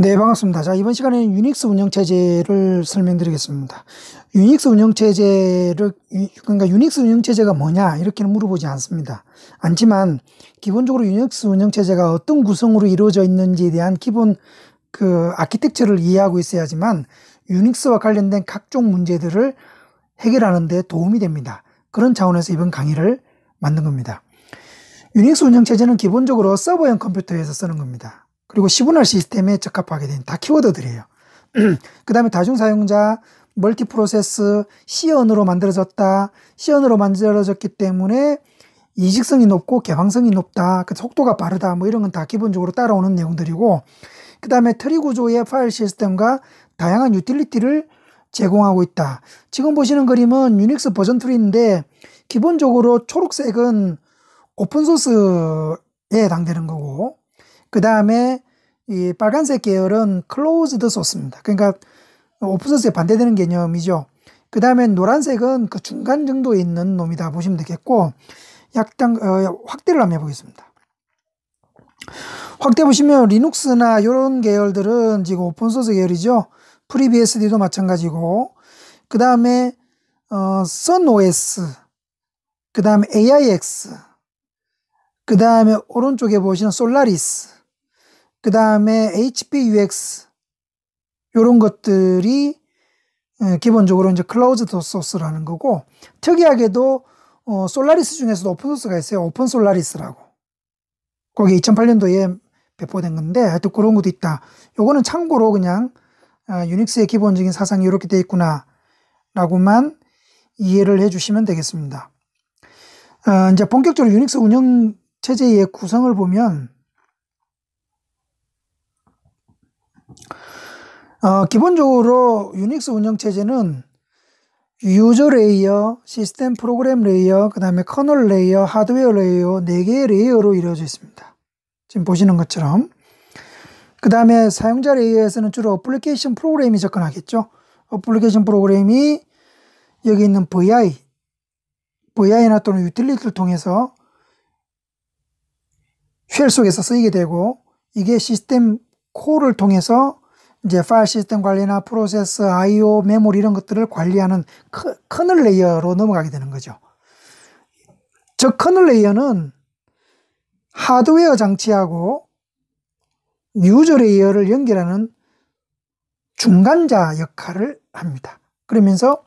네, 반갑습니다. 자, 이번 시간에는 유닉스 운영체제를 설명드리겠습니다. 유닉스 운영체제를, 그러니까 유닉스 운영체제가 뭐냐, 이렇게는 물어보지 않습니다. 않지만, 기본적으로 유닉스 운영체제가 어떤 구성으로 이루어져 있는지에 대한 기본 그 아키텍처를 이해하고 있어야지만, 유닉스와 관련된 각종 문제들을 해결하는 데 도움이 됩니다. 그런 차원에서 이번 강의를 만든 겁니다. 유닉스 운영체제는 기본적으로 서버형 컴퓨터에서 쓰는 겁니다. 그리고 시그널 시스템에 적합하게 된 다 키워드들이에요. 그 다음에 다중사용자, 멀티프로세스, 시연으로 만들어졌다. 시연으로 만들어졌기 때문에 이직성이 높고 개방성이 높다. 그 속도가 빠르다. 뭐 이런 건 다 기본적으로 따라오는 내용들이고 그 다음에 트리 구조의 파일 시스템과 다양한 유틸리티를 제공하고 있다. 지금 보시는 그림은 유닉스 버전 트리인데 기본적으로 초록색은 오픈소스에 해당되는 거고 그 다음에 이 빨간색 계열은 클로즈드 소스입니다. 그러니까 오픈 소스에 반대되는 개념이죠. 그 다음에 노란색은 그 중간 정도에 있는 놈이다 보시면 되겠고 약간 어, 확대를 한번 해보겠습니다. 확대 보시면 리눅스나 이런 계열들은 지금 오픈소스 계열이죠. 프리 e e b s d 도 마찬가지고 그 다음에 어, SunOS 그 다음에 AIX 그 다음에 오른쪽에 보시는 솔라리스 그 다음에 h p u x 이런 것들이 기본적으로 이제 클라우드 소스라는 거고 특이하게도 어, 솔라리스 중에서도 오픈 소스가 있어요. 오픈 솔라리스라고. 거기 2008년도에 배포된 건데 하여튼 그런 것도 있다. 요거는 참고로 그냥 아, 유닉스의 기본적인 사상이 이렇게 돼 있구나라고만 이해를 해주시면 되겠습니다. 아, 이제 본격적으로 유닉스 운영 체제의 구성을 보면 어, 기본적으로 유닉스 운영체제는 유저 레이어, 시스템 프로그램 레이어, 그 다음에 커널 레이어, 하드웨어 레이어 4개의 레이어로 이루어져 있습니다. 지금 보시는 것처럼. 그 다음에 사용자 레이어에서는 주로 어플리케이션 프로그램이 접근하겠죠. 어플리케이션 프로그램이 여기 있는 VI, VI나 또는 유틸리티를 통해서 쉘 속에서 쓰이게 되고 이게 시스템 코를 통해서 이제 파일 시스템 관리나 프로세스, I/O, 메모리 이런 것들을 관리하는 크, 커널 레이어로 넘어가게 되는 거죠. 저 커널 레이어는 하드웨어 장치하고 유저 레이어를 연결하는 중간자 역할을 합니다. 그러면서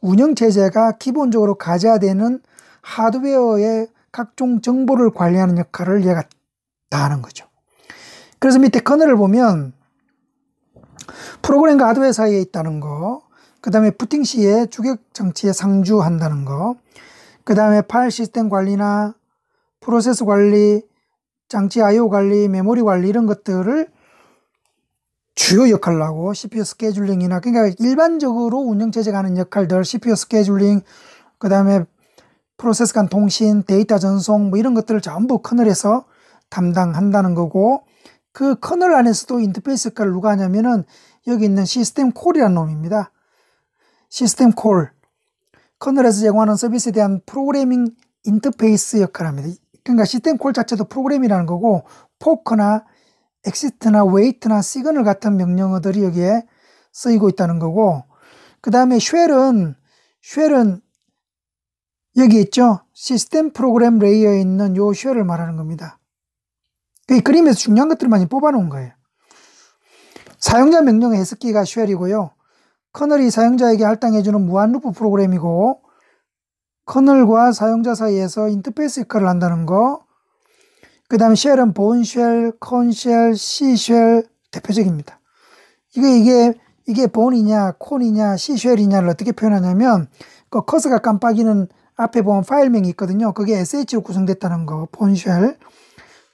운영체제가 기본적으로 가져야 되는 하드웨어의 각종 정보를 관리하는 역할을 얘가 다 하는 거죠. 그래서 밑에 커널을 보면 프로그램과 하드웨어 사이에 있다는 거, 그 다음에 부팅 시에 주격장치에 상주한다는 거, 그 다음에 파일 시스템 관리나 프로세스 관리, 장치 I/O 관리, 메모리 관리 이런 것들을 주요 역할을 하고 CPU 스케줄링이나 그러니까 일반적으로 운영체제가 하는 역할들 CPU 스케줄링 그 다음에 프로세스 간 통신 데이터 전송 뭐 이런 것들을 전부 커널에서 담당한다는 거고 그 커널 안에서도 인터페이스 역할을 누가 하냐면은 여기 있는 시스템 콜이라는 놈입니다. 시스템 콜. 커널에서 제공하는 서비스에 대한 프로그래밍 인터페이스 역할을 합니다. 그러니까 시스템 콜 자체도 프로그램이라는 거고 포크나 엑시트나 웨이트나 시그널 같은 명령어들이 여기에 쓰이고 있다는 거고 그 다음에 쉘은 쉘은 여기 있죠 시스템 프로그램 레이어에 있는 요 쉘을 말하는 겁니다 그 그림에서 중요한 것들을 많이 뽑아놓은 거예요 사용자 명령의 해석기가 쉘이고요. 커널이 사용자에게 할당해주는 무한 루프 프로그램이고 커널과 사용자 사이에서 인터페이스 역할을 한다는 거. 그 다음 쉘은 본쉘, 컨쉘, 시쉘 대표적입니다. 이게 이게 이게 본이냐, 콘이냐, 시쉘이냐를 어떻게 표현하냐면 그 커서가 깜빡이는 앞에 보면 파일명이 있거든요. 그게 sh로 구성됐다는 거. 본쉘,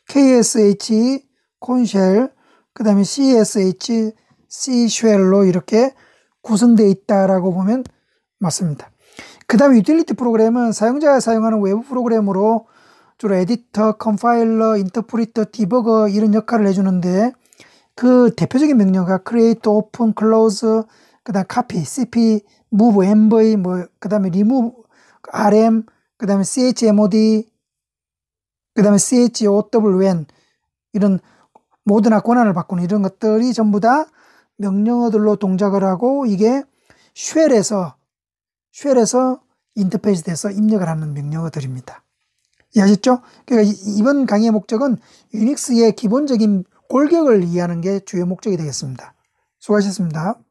ksh, 콘쉘, 그 다음에 CSH, C쉘로 이렇게 구성되어 있다라고 보면 맞습니다. 그 다음에 유틸리티 프로그램은 사용자가 사용하는 외부 프로그램으로 주로 에디터, 컴파일러, 인터프리터, 디버거 이런 역할을 해주는데 그 대표적인 명령어가 create, open, close, 그 다음 copy, cp, move, e v 뭐, 그 다음에 remove, rm, 그 다음에 chmod, 그 다음에 chown 이런 모드나 권한을 바꾸는 이런 것들이 전부 다 명령어들로 동작을 하고 이게 쉘에서 쉘에서 인터페이스 돼서 입력을 하는 명령어들입니다. 이해하셨죠? 그러니까 이번 강의의 목적은 유닉스의 기본적인 골격을 이해하는 게 주요 목적이 되겠습니다. 수고하셨습니다.